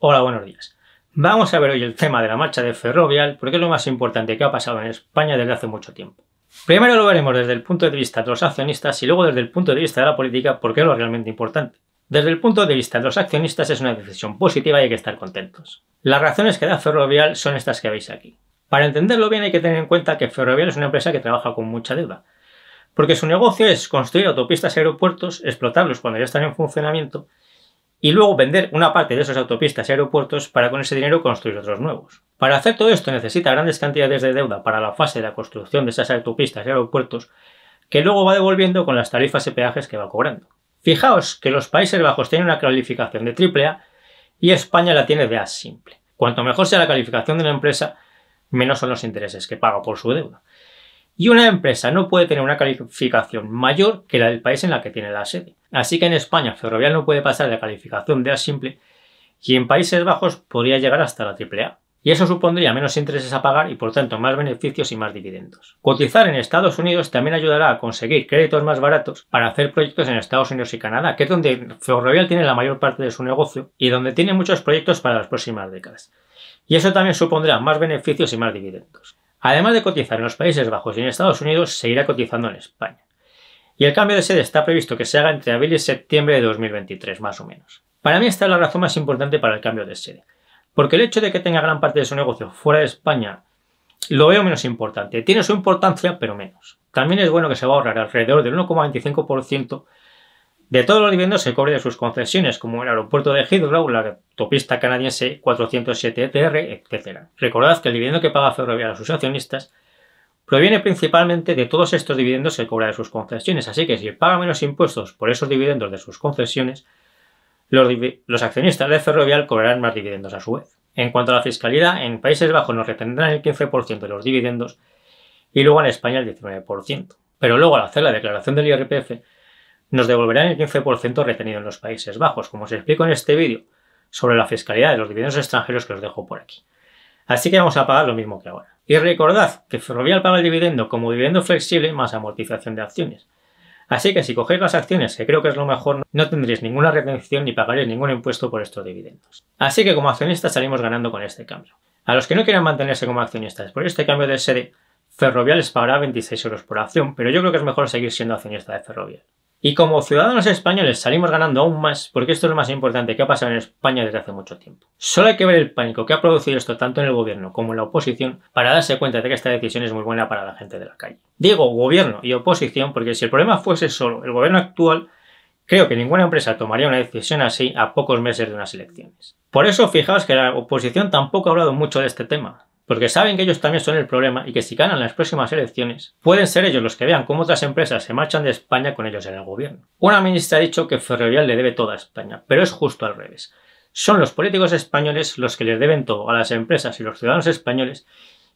Hola, buenos días. Vamos a ver hoy el tema de la marcha de Ferrovial porque es lo más importante que ha pasado en España desde hace mucho tiempo. Primero lo veremos desde el punto de vista de los accionistas y luego desde el punto de vista de la política porque es lo realmente importante. Desde el punto de vista de los accionistas es una decisión positiva y hay que estar contentos. Las razones que da Ferrovial son estas que veis aquí. Para entenderlo bien hay que tener en cuenta que Ferrovial es una empresa que trabaja con mucha deuda, porque su negocio es construir autopistas y aeropuertos, explotarlos cuando ya están en funcionamiento y luego vender una parte de esas autopistas y aeropuertos para con ese dinero construir otros nuevos. Para hacer todo esto necesita grandes cantidades de deuda para la fase de la construcción de esas autopistas y aeropuertos que luego va devolviendo con las tarifas y peajes que va cobrando. Fijaos que los Países Bajos tienen una calificación de AAA y España la tiene de A simple. Cuanto mejor sea la calificación de la empresa, menos son los intereses que paga por su deuda y una empresa no puede tener una calificación mayor que la del país en la que tiene la sede. Así que en España Ferrovial no puede pasar de la calificación de A simple y en Países Bajos podría llegar hasta la AAA. Y eso supondría menos intereses a pagar y por tanto más beneficios y más dividendos. Cotizar en Estados Unidos también ayudará a conseguir créditos más baratos para hacer proyectos en Estados Unidos y Canadá, que es donde Ferrovial tiene la mayor parte de su negocio y donde tiene muchos proyectos para las próximas décadas. Y eso también supondrá más beneficios y más dividendos. Además de cotizar en los Países Bajos y en Estados Unidos, se irá cotizando en España. Y el cambio de sede está previsto que se haga entre abril y septiembre de 2023, más o menos. Para mí esta es la razón más importante para el cambio de sede, porque el hecho de que tenga gran parte de su negocio fuera de España lo veo menos importante. Tiene su importancia, pero menos. También es bueno que se va a ahorrar alrededor del 1,25% de todos los dividendos se cobre de sus concesiones, como el aeropuerto de Heathrow, la autopista canadiense 407TR, etc. Recordad que el dividendo que paga Ferrovial a sus accionistas proviene principalmente de todos estos dividendos que cobra de sus concesiones, así que si paga menos impuestos por esos dividendos de sus concesiones, los, los, accionistas de Ferrovial cobrarán más dividendos a su vez. En cuanto a la fiscalidad, en Países Bajos nos retendrán el 15% de los dividendos y luego en España el 19%. Pero luego al hacer la declaración del IRPF, nos devolverán el 15% retenido en los Países Bajos, como os explico en este vídeo sobre la fiscalidad de los dividendos extranjeros que os dejo por aquí. Así que vamos a pagar lo mismo que ahora. Y recordad que Ferrovial paga el dividendo como dividendo flexible más amortización de acciones. Así que si cogéis las acciones, que creo que es lo mejor, no tendréis ninguna retención ni pagaréis ningún impuesto por estos dividendos. Así que como accionistas salimos ganando con este cambio. A los que no quieran mantenerse como accionistas por este cambio de sede, Ferrovial les pagará 26 euros por acción, pero yo creo que es mejor seguir siendo accionista de Ferrovial. Y como ciudadanos españoles salimos ganando aún más porque esto es lo más importante que ha pasado en España desde hace mucho tiempo. Solo hay que ver el pánico que ha producido esto tanto en el gobierno como en la oposición para darse cuenta de que esta decisión es muy buena para la gente de la calle. Digo gobierno y oposición porque si el problema fuese solo el gobierno actual, creo que ninguna empresa tomaría una decisión así a pocos meses de unas elecciones. Por eso fijaos que la oposición tampoco ha hablado mucho de este tema porque saben que ellos también son el problema y que si ganan las próximas elecciones, pueden ser ellos los que vean cómo otras empresas se marchan de España con ellos en el gobierno. Una ministra ha dicho que Ferrovial le debe toda a España, pero es justo al revés. Son los políticos españoles los que les deben todo a las empresas y los ciudadanos españoles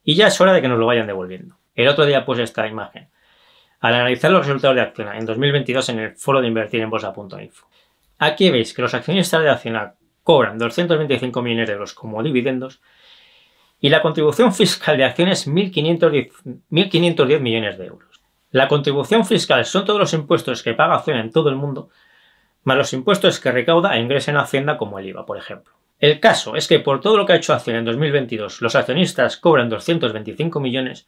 y ya es hora de que nos lo vayan devolviendo. El otro día puse esta imagen al analizar los resultados de Acciona en 2022 en el foro de invertir en bolsa.info. Aquí veis que los accionistas de Acciona cobran 225 millones de euros como dividendos y la contribución fiscal de acciones 1.510 millones de euros. La contribución fiscal son todos los impuestos que paga Acción en todo el mundo, más los impuestos que recauda e ingresa en Hacienda como el IVA, por ejemplo. El caso es que por todo lo que ha hecho Acción en 2022, los accionistas cobran 225 millones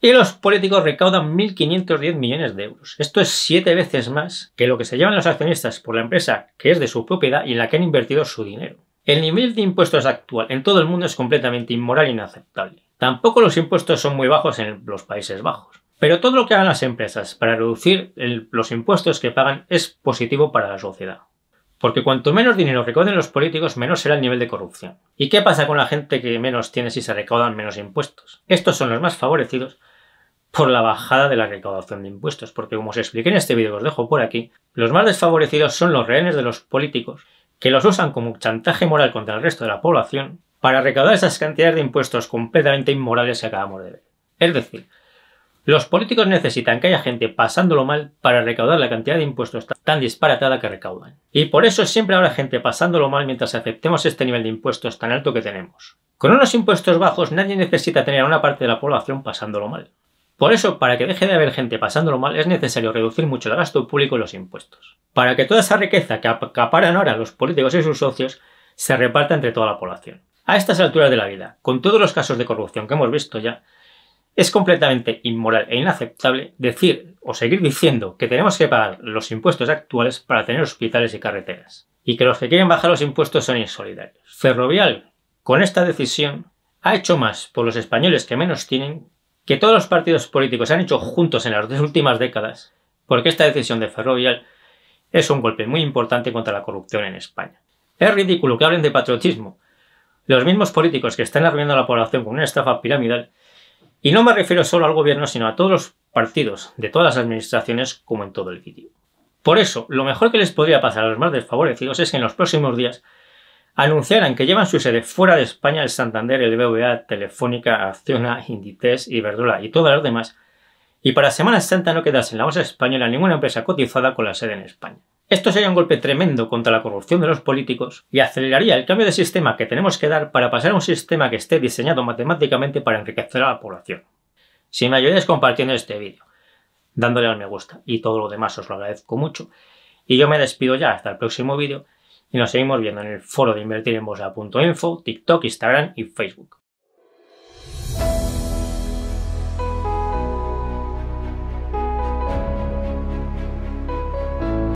y los políticos recaudan 1.510 millones de euros. Esto es siete veces más que lo que se llevan los accionistas por la empresa que es de su propiedad y en la que han invertido su dinero. El nivel de impuestos actual en todo el mundo es completamente inmoral e inaceptable. Tampoco los impuestos son muy bajos en los Países Bajos. Pero todo lo que hagan las empresas para reducir los impuestos que pagan es positivo para la sociedad. Porque cuanto menos dinero recauden los políticos, menos será el nivel de corrupción. ¿Y qué pasa con la gente que menos tiene si se recaudan menos impuestos? Estos son los más favorecidos por la bajada de la recaudación de impuestos, porque como os expliqué en este vídeo que os dejo por aquí, los más desfavorecidos son los rehenes de los políticos que los usan como chantaje moral contra el resto de la población para recaudar esas cantidades de impuestos completamente inmorales que acabamos de ver. Es decir, los políticos necesitan que haya gente pasándolo mal para recaudar la cantidad de impuestos tan disparatada que recaudan. Y por eso siempre habrá gente pasándolo mal mientras aceptemos este nivel de impuestos tan alto que tenemos. Con unos impuestos bajos nadie necesita tener a una parte de la población pasándolo mal. Por eso, para que deje de haber gente pasándolo mal, es necesario reducir mucho el gasto público y los impuestos. Para que toda esa riqueza que acaparan ahora los políticos y sus socios se reparta entre toda la población. A estas alturas de la vida, con todos los casos de corrupción que hemos visto ya, es completamente inmoral e inaceptable decir o seguir diciendo que tenemos que pagar los impuestos actuales para tener hospitales y carreteras. Y que los que quieren bajar los impuestos son insolidarios. Ferrovial, con esta decisión, ha hecho más por los españoles que menos tienen que todos los partidos políticos se han hecho juntos en las dos últimas décadas, porque esta decisión de Ferrovial es un golpe muy importante contra la corrupción en España. Es ridículo que hablen de patriotismo los mismos políticos que están arruinando a la población con una estafa piramidal, y no me refiero solo al gobierno, sino a todos los partidos de todas las administraciones como en todo el vídeo. Por eso, lo mejor que les podría pasar a los más desfavorecidos es que en los próximos días anunciaran que llevan su sede fuera de España el Santander, el BBVA, Telefónica, Acciona, Inditex, Iberdrola y todas las demás, y para Semana Santa no quedase en la bolsa española ninguna empresa cotizada con la sede en España. Esto sería un golpe tremendo contra la corrupción de los políticos y aceleraría el cambio de sistema que tenemos que dar para pasar a un sistema que esté diseñado matemáticamente para enriquecer a la población. Si me ayudáis compartiendo este vídeo, dándole al me gusta y todo lo demás os lo agradezco mucho, y yo me despido ya hasta el próximo vídeo y nos seguimos viendo en el foro de Invertirenbolsa.info, TikTok, Instagram y Facebook.